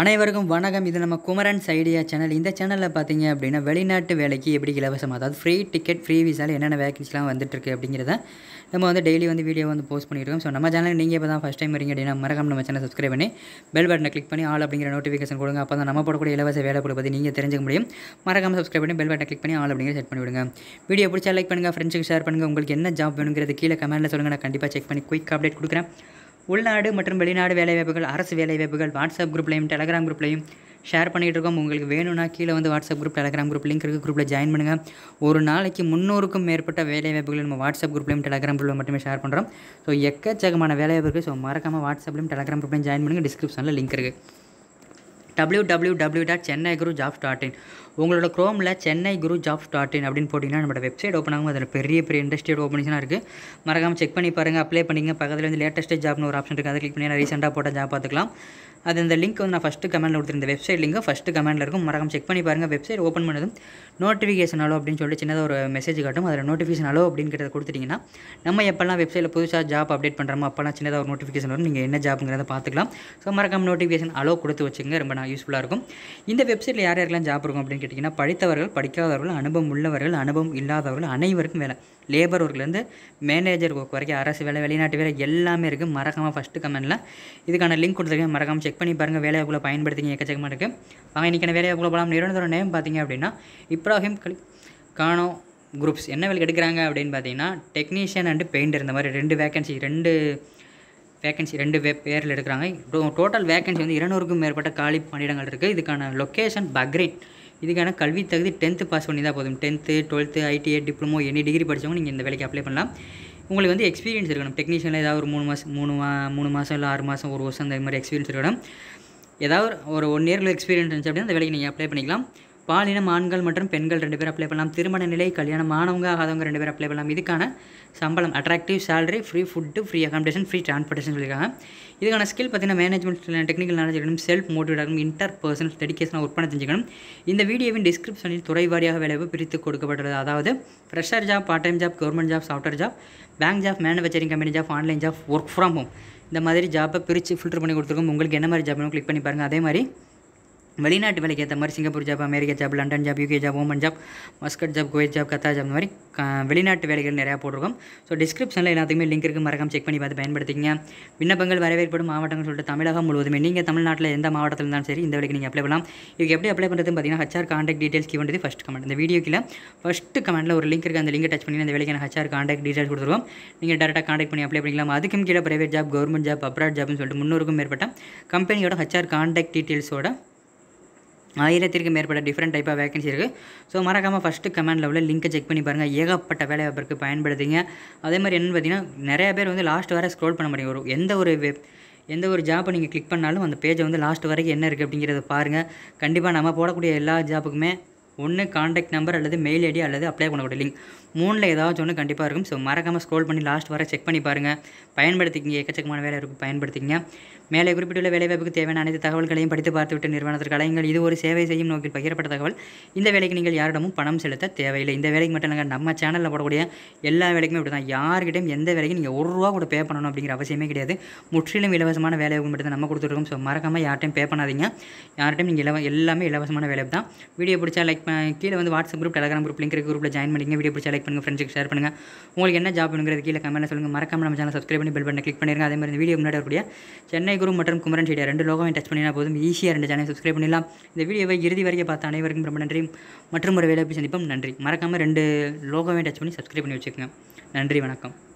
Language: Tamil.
அனைவருக்கும் வணக்கம் இது நம்ம குமரன்ஸ் ஐடியா சேனல் இந்த சேனலில் பார்த்தீங்க அப்படின்னா வெளிநாட்டு வேலைக்கு எப்படி இலவசமாக அதாவது ஃப்ரீ டிக்கெட் ஃப்ரீ விசாவில் என்னென்ன வேகன்சிலாம் வந்துட்டுருக்கு அப்படிங்கிறத நம்ம வந்து டெய்லி வந்து வீடியோ வந்து போஸ்ட் பண்ணியிருக்கோம் ஸோ நம்ம சேனல் நீங்கள் இப்போ தான் ஃபஸ்ட் டைம் வரீங்க அப்படின்னா மறக்காம நம்ம சேனல் சப்ஸ்கிரைப் பண்ணி பெல் பட்டனை கிளிக் பண்ணி ஆள் அப்படிங்கிற நோட்டிஃபிகேஷன் கொடுங்க அப்போ தான் நம்ம போடக்கூடிய இலவச வேலை கொடுப்பது நீங்கள் தெரிஞ்சுக்க முடியும் மறக்காம சப்ஸ்கிரைப் பண்ணி பெல் பட்டனை கிளிக் பண்ணி ஆள் அப்படிங்கிற செட் பண்ணிவிடுங்க வீடியோ பிடிச்சா லைக் பண்ணுங்கள் ஃப்ரெண்ட்ஸுக்கு ஷேர் பண்ணுங்கள் உங்களுக்கு என்ன ஜாப் வேணுங்கிறது கீழே கமெண்ட்டில் சொல்லுங்கள் நான் கண்டிப்பாக செக் பண்ணி குயிக் அப்டேட் கொடுக்குறேன் உள்நாடு மற்றும் வெளிநாடு வேலைவாய்ப்புகள் அரசு வேலைவாய்ப்புகள் வாட்ஸ்அப் குரூப்லையும் டெலகிராம் குரூப்லையும் ஷேர் பண்ணிகிட்டு இருக்கோம் உங்களுக்கு வேணும்னா கீழே வந்து WhatsApp group Telegram group link இருக்குது குரூப்பில் ஜாயின் பண்ணுங்கள் ஒரு நாளைக்கு முந்நூறுக்கும் மேற்பட்ட வேலைவாய்ப்புகளை நம்ம வாட்ஸ்அப் குரூப்லையும் டெலகிராம் குரூப்பில் மட்டுமே ஷேர் பண்ணுறோம் ஸோ எக்கச்சக்கமான வேலைவாய்ப்பு ஸோ மறக்காமல் வாட்ஸ்அப்லையும் டெலகிராம் குரூப்லையும் ஜாயின் பண்ணுங்கள் டிஸ்கிரிப்ஷனில் லிங்க் இருக்குது W W W dot Chennai Guru job dot in உங்களோட க்ரோமில் Chennai Guru job dot in அப்படின்னு போட்டிங்கன்னா நம்மளோட வெப்சைட் ஓப்பன் ஆகும் அதில் பெரிய பெரிய இண்டஸ்ட்ரியல் ஓப்பனிங்ஸ்லாம் இருக்குது மறக்காமல் செக் பண்ணி பாருங்கள் அப்ளை பண்ணிங்க பக்கத்தில் வந்து லேட்டஸ்ட்டு ஜாப்னு ஒரு ஆப்ஷன் இருக்குது அதை கிளிக் பண்ணி நான் ரீசெண்டாக போட்ட ஜாப் பார்த்துக்கலாம் அது இந்த லிங்க் வந்து நான் ஃபஸ்ட்டு கமெண்ட்டில் கொடுத்துருந்த வெப்சைட் லிங்க் ஃபஸ்ட்டு கமெண்ட்டில் இருக்கும் மறக்காம செக் பண்ணி பாருங்கள் வெப்சைட் ஓப்பன் பண்ணதும் நோட்டிஃபிகேஷன் அலோ அப்படின்னு சொல்லிட்டு சின்னதாக ஒரு மெசேஜ் காட்டும் அதில் நோட்டிஃபிகேஷன் அலோ அப்படிங்கிறத கொடுத்துட்டிங்கன்னா நம்ம எப்போல்லாம் வெப்சைட்டில் புதுசாக ஜாப் அப்டேட் பண்ணுறோமோ அப்போல்லாம் சின்னதாக ஒரு நோட்டிஃபிகேஷன் வரும் நீங்கள் என்ன ஜாப்புங்கிறத பார்த்துக்கலாம் ஸோ மறக்காம நோட்டிஃபிகேஷன் அலோ கொடுத்து வச்சுங்க ரொம்ப பார்த்திங்கன்னா யூஸ்ஃபுல்லாக இருக்கும் இந்த வெப்சைட்டில் யார் யாருக்கெல்லாம் ஜாப் இருக்கும் அப்படின்னு கேட்டிங்கன்னா படித்தவர்கள் படிக்காதவர்கள் அனுபவம் உள்ளவர்கள் அனுபவம் இல்லாதவர்கள் அனைவருக்கும் வேலை லேபர் ஒர்க்லேருந்து மேனேஜர் ஒர்க் வரைக்கும் அரசு வேலை வெளிநாட்டு வேலை எல்லாமே இருக்குது மறக்காமல் ஃபஸ்ட்டு கமெண்ட்டில் இதுக்கான லிங்க் கொடுத்துருக்கேன் மறக்காமல் செக் பண்ணி பாருங்கள் வேலையாக்குள்ளே பயன்படுத்திங்க எக்கச்சக்கமாக இருக்குது வாங்க இன்றைக்கான வகுப்பில் போகலாம் நிறுவனத்தோட நேம் பார்த்தீங்க அப்படின்னா இப்ராஹிம் கலி கானோ குரூப்ஸ் என்ன வேலைக்கு எடுக்கிறாங்க அப்படின்னு பார்த்தீங்கன்னா டெக்னீஷியன் அண்டு பெயிண்டர் இந்த மாதிரி ரெண்டு வேக்கன்சி ரெண்டு வேகன்சி ரெண்டு வே பேரில் எடுக்கிறாங்க டோட்டல் வேகன்சி வந்து இருநூறுக்கும் மேற்பட்ட காலி பணியிடங்கள் இருக்குது இதுக்கான லொக்கேஷன் பக்ரீன் இதுக்கான கல்வி தகுதி டென்த்து பாஸ் பண்ணி தான் போதும் tenth twelfth ITI diploma any degree படித்தவங்க நீங்கள் இந்த வேலைக்கு அப்ளை பண்ணலாம் உங்களுக்கு வந்து எக்ஸ்பீரியன்ஸ் இருக்கணும் டெக்னீஷியனில் ஏதாவது ஒரு மூணு மாதம் மூணு மா மூணு மாதம் இல்லை ஆறு மாதம் ஒரு வருஷம் அந்த மாதிரி எக்ஸ்பீரியன்ஸ் இருக்கணும் ஏதாவது ஒரு ஒன் இயரில் எக்ஸ்பீரியன்ஸ் இருந்துச்சு அப்படின்னா அந்த வேலைக்கு நீங்கள் அப்ளை பண்ணிக்கலாம் பாலினம் ஆண்கள் மற்றும் பெண்கள் ரெண்டு பேர் அப்ளை பண்ணலாம் திருமண நிலை கல்யாணம் ஆனவங்க ஆகாதவங்க ரெண்டு பேர் அப்ளை பண்ணலாம் இதுக்கான சம்பளம் attractive salary free food free accommodation free transportation சொல்லியிருக்காங்க இதுக்கான ஸ்கில் பார்த்தீங்கன்னா மேனேஜ்மெண்ட் டெக்னிக்கல் நாலேஜ் வேணும் செல்ஃப் மோட்டிவேட் ஆகும் இன்டர் பர்சனல் டெடிக்கேஷனாக ஒர்க் பண்ண தெரிஞ்சுக்கணும் இந்த வீடியோவின் டிஸ்கிரிப்ஷனில் துறை வாரியாக வேலைவாய்ப்பு பிரித்து கொடுக்கப்படுறது அதாவது fresher job part time job government job software job bank job மேனேஜரிங் company job online job work from home இந்த மாதிரி ஜாப்பை பிரித்து ஃபில்டர் பண்ணி கொடுத்துருக்கோம் உங்களுக்கு என்ன மாதிரி ஜாப் வேணும் கிளிக் பண்ணி பாருங்கள் அதே மாதிரி வெளிநாட்டு வேலைக்கு ஏற்ற மாதிரி Singapore job America job London job UK job Oman job Muscat job Kuwait job Qatar job இந்த மாதிரி வெளிநாட்டு வேலைகள் நிறையா போட்டிருக்கோம் ஸோ டிஸ்கிரிப்ஷனில் எல்லாத்துக்குமே லிங்க் இருக்குது மறக்காம செக் பண்ணி பார்த்து பயன்படுத்திங்க விண்ணப்பங்கள் வரவேற்படும் மாவட்டங்கள் சொல்லிட்டு தமிழகம் முழுவதுமே நீங்கள் தமிழ்நாட்டில் எந்த மாவட்டத்தில் இருந்தாலும் சரி இந்த வேலைக்கு நீங்கள் அப்ளை பண்ணலாம் இதுக்கு எப்படி அப்ளை பண்ணுறதுன்னு பார்த்தீங்கன்னா ஹச்ஆர் காண்டாக்ட் டீட்டெயில்ஸ் வந்தது ஃபஸ்ட் கமெண்ட் இந்த வீடியோக்கில் ஃபஸ்ட்டு கமெண்ட்டில் ஒரு லிங்க் இருக்குது அந்த லிங்கை டச் பண்ணி அந்த வேலைக்கான ஹச்ஆர் காண்டாக்ட் டீட்டெயில்ஸ் கொடுத்துருவோம் நீங்கள் டேரெக்டாக காண்டாக்ட் பண்ணி அப்ளை பண்ணிக்கலாம் அதுக்கும் கீழே private job government job abroad ஜாப்னு சொல்லிட்டு முன்னூறுக்கும் மேற்பட்ட கம்பெனியோட ஹச்ஆர் காண்டாக்ட் டீட்டெயில்ஸோட ஆயிரத்திற்கு மேற்பட்ட டிஃப்ரெண்ட் டைப்பாக வேகன்சி இருக்குது ஸோ மறக்காமல் ஃபஸ்ட்டு கமெண்டில் உள்ள லிங்க்கை செக் பண்ணி பாருங்கள் ஏகப்பட்ட வேலை வாய்ப்பிற்கு பயன்படுத்திங்க அதே மாதிரி என்னென்னு பார்த்தீங்கன்னா நிறைய பேர் வந்து லாஸ்ட் வரை ஸ்க்ரோல் பண்ண முடியும் வரும் எந்த ஒரு வெப் எந்த ஒரு ஜாப்பை நீங்கள் கிளிக் பண்ணாலும் அந்த பேஜை வந்து லாஸ்ட் வரைக்கும் என்ன இருக்குது அப்படிங்கிறத பாருங்கள் கண்டிப்பாக நம்ம போடக்கூடிய எல்லா ஜாப்புக்குமே ஒன்று காண்டாக்ட் நம்பர் அல்லது மெயில் ஐடி அல்லது அப்ளை பண்ணக்கூடிய லிங்க் மூணில் ஏதாச்சும் ஒன்று கண்டிப்பாக இருக்கும் ஸோ மறக்காமல் ஸ்க்ரோல் பண்ணி லாஸ்ட் வர செக் பண்ணி பாருங்கள் பயன்படுத்திக்கிங்க எக்கச்சக்கமான வேலை இருக்கும் பயன்படுத்திங்க மேலே குறிப்பிட்டுள்ள வேலைவாய்ப்புக்கு தேவையான அனைத்து தகவல்களையும் படித்து பார்த்துவிட்டு நிறுவனத்திற்கு அலையுங்கள் இது ஒரு சேவை செய்யும் நோக்கில் பகிரப்பட்ட தகவல் இந்த வேலைக்கு நீங்கள் யாரிடமும் பணம் செலுத்த தேவையில்லை இந்த வேலைக்கு மட்டும் இல்லைங்க நம்ம சேனலில் போடக்கூடிய எல்லா வேலைக்குமே இப்படி தான் யார்கிட்டையும் எந்த வேலைக்கும் நீங்கள் ஒரு ரூபா கூட பே பண்ணணும் அப்படிங்கிற அவசியமே கிடையாது முற்றிலும் இலவசமான வேலை மட்டும் தான் நம்ம கொடுத்துருக்கோம் ஸோ மறக்காமல் யார்ட்டையும் பே பண்ணாதீங்க யார்ட்டையும் நீங்கள் இலவ எல்லாமே இலவசமான வேலை தான் வீடியோ பிடிச்சா லைக் கீழே வந்து WhatsApp group Telegram group link குரூப்பில் ஜாயின் பண்ணிங்க வீடியோ பிடிச்சி லைக் பண்ணுங்கள் ஃப்ரெண்ட்ஸ் ஷேர் பண்ணுங்கள் உங்களுக்கு என்ன ஜாப் வேணுங்கிறது கீழே கமெண்ட்டில் சொல்லுங்கள் மறக்காம நம்ம சேனல் சப்ஸ்கிரைப் பண்ணி பெல் பண்ணி கிளிக் பண்ணிருங்க அதே மாதிரி வீடியோ முன்னாடி வரக்கூடிய சென்னை குரூப் மற்றும் குமரன் சீடியா ரெண்டு லோகமே டச் பண்ணினா போதும் ஈஸியாக ரெண்டு சேனல் சப்ஸ்கிரைப் பண்ணலாம் இந்த வீடியோவை இறுதி வரைக்கும் பார்த்த அனைவருக்கும் ரொம்ப நன்றி மற்றும் ஒரு வேலை சந்திப்போம் நன்றி மறக்காமல் ரெண்டு லோகமே டச் பண்ணி சப்ஸ்கிரைப் பண்ணி வச்சுக்கோங்க நன்றி வணக்கம்